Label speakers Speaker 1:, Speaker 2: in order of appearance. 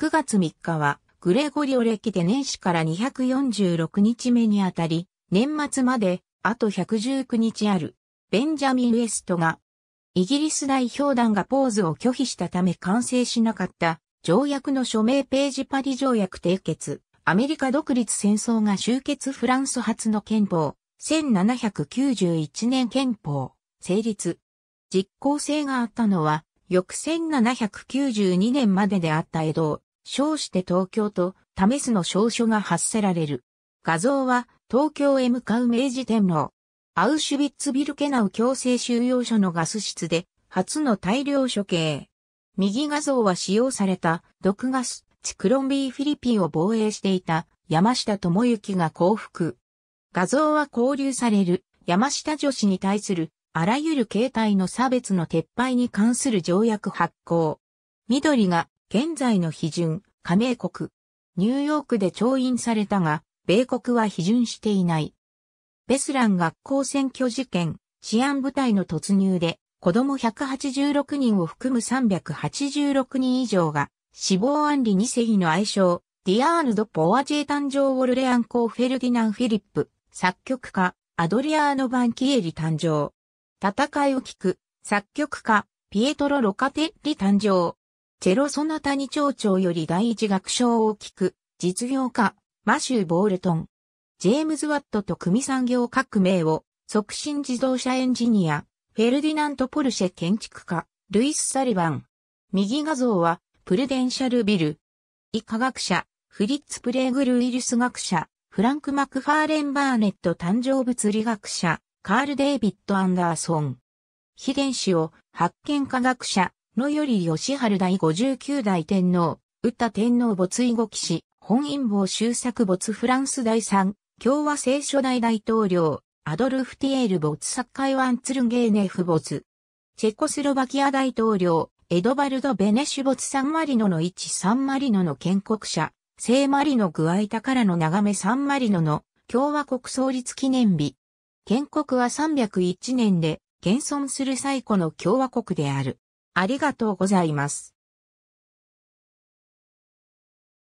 Speaker 1: 9月3日は、グレゴリオ歴で年始から246日目にあたり、年末まで、あと119日ある、ベンジャミン・ウエストが、イギリス代表団がポーズを拒否したため完成しなかった条約の署名ページパリ条約締結、アメリカ独立戦争が終結フランス初の憲法、1791年憲法、成立。実効性があったのは、翌1792年までであった江戸、称して東京と試すの証書が発せられる。画像は東京へ向かう明治天皇。アウシュビッツビルケナウ強制収容所のガス室で初の大量処刑。右画像は使用された毒ガス、チクロンビーフィリピンを防衛していた山下智之が降伏。画像は交流される山下女子に対するあらゆる形態の差別の撤廃に関する条約発行。緑が現在の批准、加盟国。ニューヨークで調印されたが、米国は批准していない。ベスラン学校選挙事件、治安部隊の突入で、子供186人を含む386人以上が、死亡案理2世の愛称、ディアールド・ポワジェ誕生ウォルレアン公フェルディナン・フィリップ、作曲家、アドリアーノ・バンキエリ誕生。戦いを聞く、作曲家、ピエトロ・ロカテッリ誕生。チェロソナタニ町長より第一楽章を聞く、実業家、マシュー・ボールトン。ジェームズ・ワットと組産業革命を、促進自動車エンジニア、フェルディナント・ポルシェ建築家、ルイス・サリバン。右画像は、プルデンシャル・ビル。医科学者、フリッツ・プレーグル・ウイルス学者、フランク・マクファーレン・バーネット誕生物理学者、カール・デイビッド・アンダーソン。非電子を発見科学者、のより義春第59代天皇、宇多天皇没囲後騎士、本因坊修作没フランス第三、共和聖書大大統領、アドルフ・ティエール没サッカイワン・ツルンゲーネフ没。チェコスロバキア大統領、エドバルド・ベネシュ没サンマリノの1サンマリノの建国者、聖マリノグアイタからの眺めサンマリノの共和国創立記念日。建国は301年で、現存する最古の共和国である。ありがとうございます。